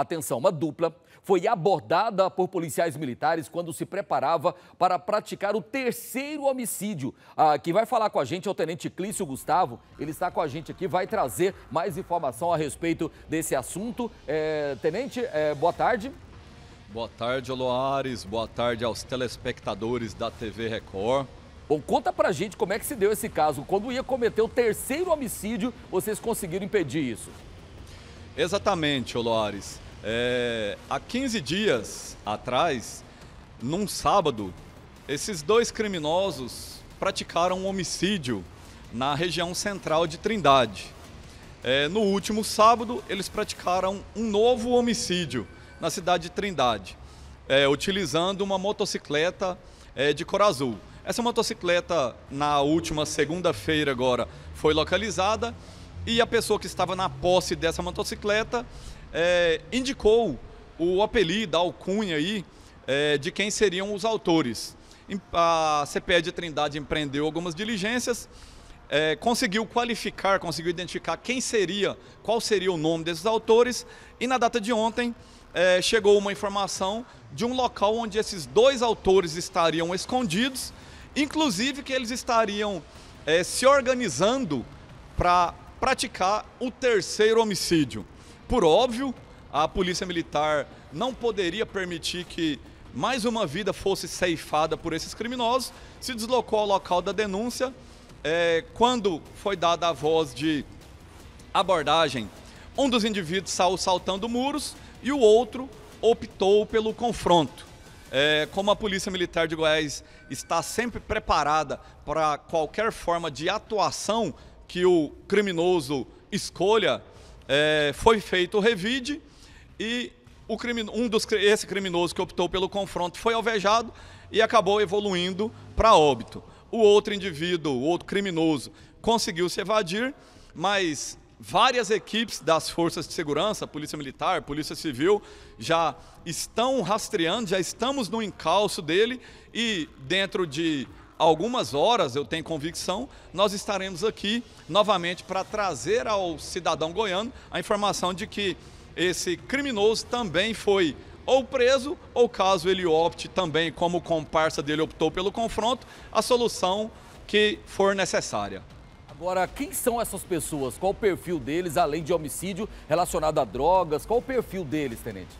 atenção, uma dupla, foi abordada por policiais militares quando se preparava para praticar o terceiro homicídio. Ah, quem vai falar com a gente é o tenente Clício Gustavo. Ele está com a gente aqui, vai trazer mais informação a respeito desse assunto. É, tenente, é, boa tarde. Boa tarde, Aloares. Boa tarde aos telespectadores da TV Record. Bom, conta pra gente como é que se deu esse caso. Quando ia cometer o terceiro homicídio, vocês conseguiram impedir isso? Exatamente, Oloares. É, há 15 dias atrás, num sábado, esses dois criminosos praticaram um homicídio na região central de Trindade. É, no último sábado, eles praticaram um novo homicídio na cidade de Trindade, é, utilizando uma motocicleta é, de cor azul. Essa motocicleta, na última segunda-feira agora, foi localizada e a pessoa que estava na posse dessa motocicleta é, indicou o apelido, a alcunha aí, é, de quem seriam os autores. A CPE de Trindade empreendeu algumas diligências, é, conseguiu qualificar, conseguiu identificar quem seria, qual seria o nome desses autores, e na data de ontem é, chegou uma informação de um local onde esses dois autores estariam escondidos, inclusive que eles estariam é, se organizando para praticar o terceiro homicídio. Por óbvio, a polícia militar não poderia permitir que mais uma vida fosse ceifada por esses criminosos, se deslocou ao local da denúncia. É, quando foi dada a voz de abordagem, um dos indivíduos saiu saltando muros e o outro optou pelo confronto. É, como a Polícia Militar de Goiás está sempre preparada para qualquer forma de atuação que o criminoso escolha, é, foi feito o revide e o um dos, esse criminoso que optou pelo confronto foi alvejado e acabou evoluindo para óbito. O outro indivíduo, o outro criminoso, conseguiu se evadir, mas várias equipes das forças de segurança, Polícia Militar, Polícia Civil, já estão rastreando, já estamos no encalço dele e dentro de algumas horas, eu tenho convicção, nós estaremos aqui novamente para trazer ao cidadão goiano a informação de que esse criminoso também foi ou preso, ou caso ele opte também, como comparsa dele optou pelo confronto, a solução que for necessária. Agora, quem são essas pessoas? Qual o perfil deles, além de homicídio relacionado a drogas? Qual o perfil deles, Tenente?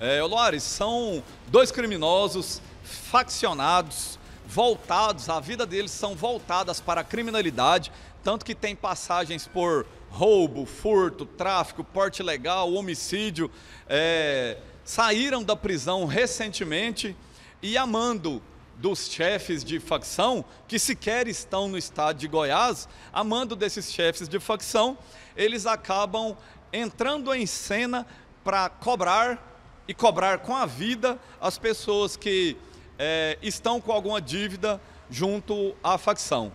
É, Loares, são dois criminosos faccionados, voltados, a vida deles são voltadas para a criminalidade, tanto que tem passagens por roubo, furto, tráfico, porte legal, homicídio, é, saíram da prisão recentemente e amando dos chefes de facção, que sequer estão no estado de Goiás, amando desses chefes de facção, eles acabam entrando em cena para cobrar e cobrar com a vida as pessoas que é, estão com alguma dívida junto à facção.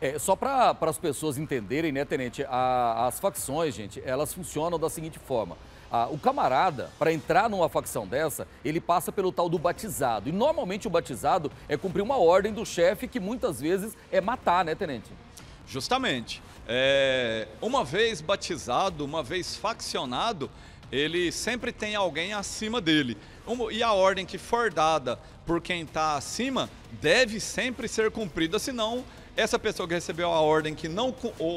É, só para as pessoas entenderem, né, Tenente, a, as facções, gente, elas funcionam da seguinte forma. A, o camarada, para entrar numa facção dessa, ele passa pelo tal do batizado. E normalmente o batizado é cumprir uma ordem do chefe que muitas vezes é matar, né, Tenente? Justamente. É, uma vez batizado, uma vez faccionado, ele sempre tem alguém acima dele. E a ordem que for dada por quem está acima deve sempre ser cumprida, senão essa pessoa que recebeu a ordem que não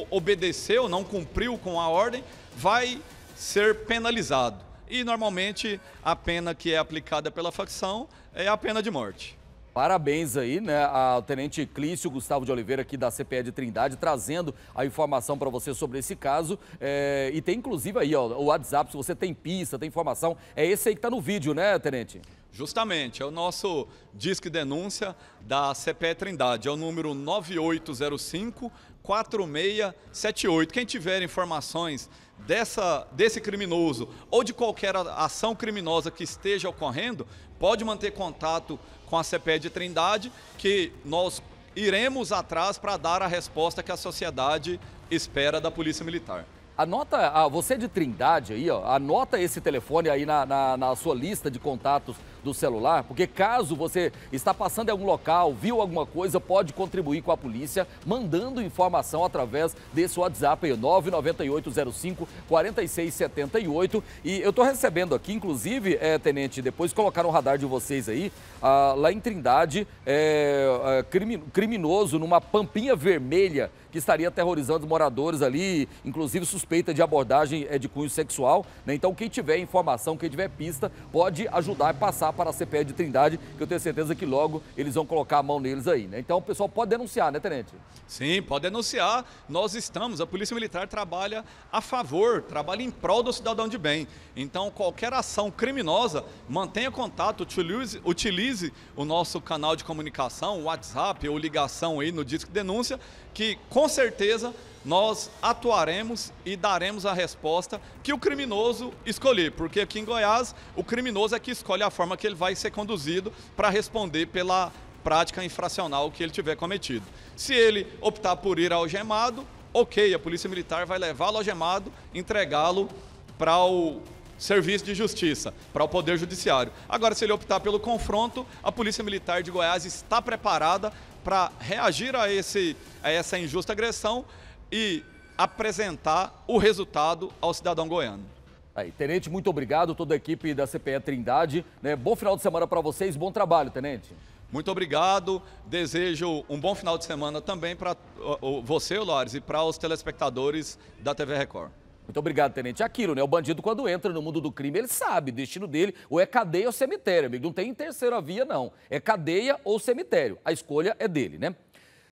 obedeceu, não cumpriu com a ordem, vai ser penalizado. E normalmente a pena que é aplicada pela facção é a pena de morte. Parabéns aí, né, ao Tenente Clício Gustavo de Oliveira, aqui da CPE de Trindade, trazendo a informação para você sobre esse caso. É, e tem inclusive aí, ó, o WhatsApp, se você tem pista, tem informação. É esse aí que está no vídeo, né, Tenente? Justamente, é o nosso Disque Denúncia da CPE Trindade, é o número 9805-4678. Quem tiver informações dessa, desse criminoso ou de qualquer ação criminosa que esteja ocorrendo, pode manter contato com a CPE de Trindade, que nós iremos atrás para dar a resposta que a sociedade espera da Polícia Militar. Anota, ah, você de Trindade aí, ó, anota esse telefone aí na, na, na, sua lista de contatos do celular, porque caso você está passando em algum local, viu alguma coisa, pode contribuir com a polícia, mandando informação através desse WhatsApp aí, 99805-4678. E eu estou recebendo aqui, inclusive, é, Tenente, depois colocaram o radar de vocês aí, ah, lá em Trindade, é, é, criminoso numa pampinha vermelha que estaria aterrorizando os moradores ali, inclusive suspeito suspeita de abordagem é de cunho sexual. Né? Então, quem tiver informação, quem tiver pista, pode ajudar e passar para a CPE de Trindade, que eu tenho certeza que logo eles vão colocar a mão neles aí. Né? Então, o pessoal pode denunciar, né, Tenente? Sim, pode denunciar. Nós estamos, a Polícia Militar trabalha a favor, trabalha em prol do cidadão de bem. Então, qualquer ação criminosa, mantenha contato, utilize, utilize o nosso canal de comunicação, o WhatsApp ou ligação aí no disco de denúncia, que com certeza nós atuaremos e daremos a resposta que o criminoso escolher, porque aqui em Goiás o criminoso é que escolhe a forma que ele vai ser conduzido para responder pela prática infracional que ele tiver cometido. Se ele optar por ir algemado, ok, a Polícia Militar vai levá-lo algemado, entregá-lo para o serviço de justiça, para o Poder Judiciário. Agora, se ele optar pelo confronto, a Polícia Militar de Goiás está preparada para reagir a, esse, a essa injusta agressão e apresentar o resultado ao cidadão goiano. Aí, tenente, muito obrigado, toda a equipe da CPE Trindade. Né? Bom final de semana para vocês, bom trabalho, tenente. Muito obrigado, desejo um bom final de semana também para você, Lores, e para os telespectadores da TV Record. Muito obrigado, tenente. Aquilo, né? O bandido, quando entra no mundo do crime, ele sabe, o destino dele ou é cadeia ou cemitério, amigo. Não tem terceira via, não. É cadeia ou cemitério. A escolha é dele, né?